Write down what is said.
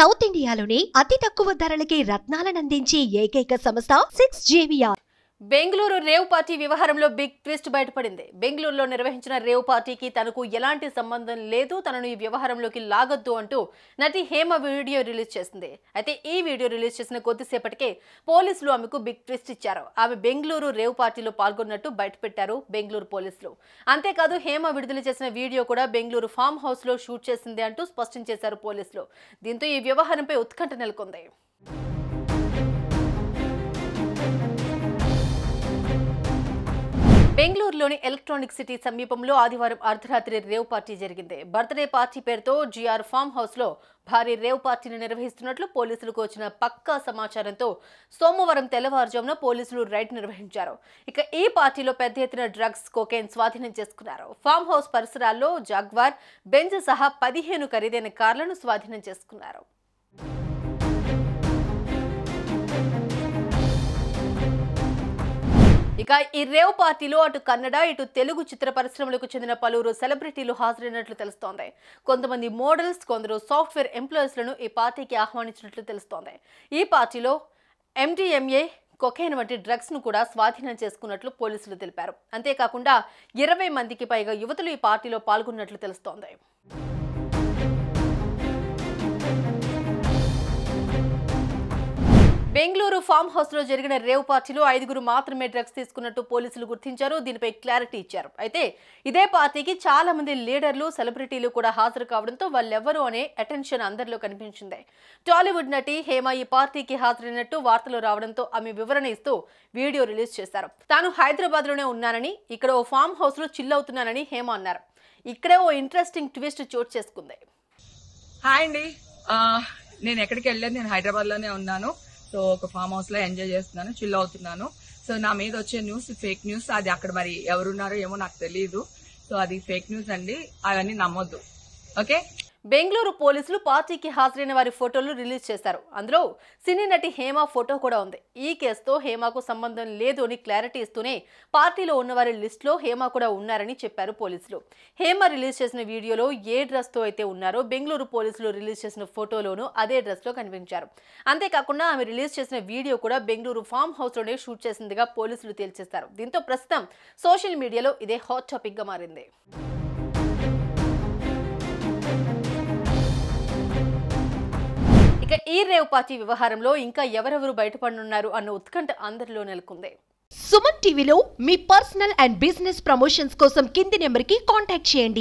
south ఇండియాలోని అతి తక్కువ ధరలకే రత్నాలను అందించే ఏకైక సంస్థ సిక్స్ జేవిఆర్ బెంగళూరు రేవ్ పార్టీ వ్యవహారంలో బిగ్ ట్విస్ట్ బయటపడింది బెంగళూరులో నిర్వహించిన రేవ్ పార్టీకి తనకు ఎలాంటి సంబంధం లేదు తనను ఈ వ్యవహారంలోకి లాగొద్దు అంటూ నటి హేమ వీడియో రిలీజ్ చేసింది అయితే ఈ వీడియో రిలీజ్ చేసిన కొద్దిసేపటికే పోలీసులు ఆమెకు బిగ్ ట్విస్ట్ ఇచ్చారు ఆమె బెంగళూరు రేవ్ పార్టీలో పాల్గొన్నట్టు బయటపెట్టారు బెంగళూరు పోలీసులు అంతేకాదు హేమ విడుదల చేసిన వీడియో కూడా బెంగళూరు ఫామ్ హౌస్లో షూట్ చేసింది అంటూ స్పష్టం చేశారు పోలీసులు దీంతో ఈ వ్యవహారంపై ఉత్కంఠ నెలకొంది బెంగళూరులోని ఎలక్ట్రానిక్ సిటీ సమీపంలో ఆదివారం అర్ధరాత్రి రేవ్ పార్టీ జరిగింది బర్త్డే పార్టీ పేరుతో జీఆర్ ఫామ్ హౌస్లో భారీ రేవ్ పార్టీని నిర్వహిస్తున్నట్లు పోలీసులకు వచ్చిన పక్కా సమాచారంతో సోమవారం తెల్లవారుజామున పోలీసులు రైడ్ నిర్వహించారు ఇక ఈ పార్టీలో పెద్ద ఎత్తున డ్రగ్స్ కోకేన్ స్వాధీనం చేసుకున్నారు ఫామ్ హౌస్ పరిసరాల్లో జాగ్వార్ బెంజ్ సహా పదిహేను ఖరీదైన కార్లను స్వాధీనం చేసుకున్నారు ఇక ఈ రేవ్ పార్టీలో అటు కన్నడ ఇటు తెలుగు చిత్ర పరిశ్రమలకు చెందిన పలువురు సెలబ్రిటీలు హాజరైనట్లు తెలుస్తోంది కొంతమంది మోడల్స్ కొందరు సాఫ్ట్వేర్ ఎంప్లాయీస్లను ఈ పార్టీకి ఆహ్వానించినట్లు తెలుస్తోంది ఈ పార్టీలో ఎంటీఎంఏ కొకైన్ వంటి డ్రగ్స్ను కూడా స్వాధీనం చేసుకున్నట్లు పోలీసులు తెలిపారు అంతేకాకుండా ఇరవై మందికి పైగా యువతులు ఈ పార్టీలో పాల్గొన్నట్లు తెలుస్తోంది బెంగళూరు ఫామ్ హౌస్ లో జరిగిన రేవ్ పార్టీలో ఐదుగురు మాత్రమే డ్రగ్స్ తీసుకున్నట్టు పోలీసులు గుర్తించారు దీనిపై క్లారిటీ ఇచ్చారు అయితే ఇదే పార్టీకి చాలా మంది లీడర్లు సెలబ్రిటీలు కూడా హాజరు కావడంతో వాళ్ళెవ్వరూ అనే అటెన్షన్ అందరిలో కనిపించింది టాలీవుడ్ నటి హేమ ఈ పార్టీకి హాజరైనట్టు వార్తలు రావడంతో ఆమె వివరణ ఇస్తూ వీడియో రిలీజ్ చేశారు తాను హైదరాబాద్ లోనే ఉన్నానని ఇక్కడ ఓ ఫామ్ హౌస్ లో చిల్ అవుతున్నానని హేమ అన్నారు ఇక్కడే ఓ ఇంట్రెస్టింగ్ ట్విస్ట్ చోటు చేసుకుంది హాయ్ అండి నేను ఎక్కడికి వెళ్ళాను నేను హైదరాబాద్ లోనే ఉన్నాను సో ఒక ఫామ్ హౌస్ లో ఎంజాయ్ చేస్తున్నాను చిల్ అవుతున్నాను సో నా మీద వచ్చే న్యూస్ ఫేక్ న్యూస్ అది అక్కడ మరి ఎవరున్నారో ఏమో నాకు తెలియదు సో అది ఫేక్ న్యూస్ అండి అవన్నీ నమ్మొద్దు ఓకే బెంగళూరు పోలీసులు పార్టీకి హాజరైన వారి ఫోటోలు రిలీజ్ చేశారు అందులో సినీ నటి హేమ ఫోటో కూడా ఉంది ఈ కేసుతో హేమకు సంబంధం లేదు అని క్లారిటీ ఇస్తూనే పార్టీలో ఉన్నవారి లిస్టులో హేమ కూడా ఉన్నారని చెప్పారు పోలీసులు హేమ రిలీజ్ చేసిన వీడియోలో ఏ డ్రెస్తో అయితే ఉన్నారో బెంగళూరు పోలీసులు రిలీజ్ చేసిన ఫోటోలోనూ అదే డ్రెస్లో కనిపించారు అంతేకాకుండా ఆమె రిలీజ్ చేసిన వీడియో కూడా బెంగళూరు ఫామ్ హౌస్లోనే షూట్ చేసిందిగా పోలీసులు తేల్చేశారు దీంతో ప్రస్తుతం సోషల్ మీడియాలో ఇదే హాట్ టాపిక్గా మారింది ఇక ఈ పార్టీ వ్యవహారంలో ఇంకా ఎవరెవరు బయటపడనున్నారు అన్న ఉత్కంఠ అందరిలో నెలకొంది సుమన్ టీవీలో మీ పర్సనల్ అండ్ బిజినెస్ ప్రమోషన్స్ కోసం కింది నెంబర్ కి కాంటాక్ట్ చేయండి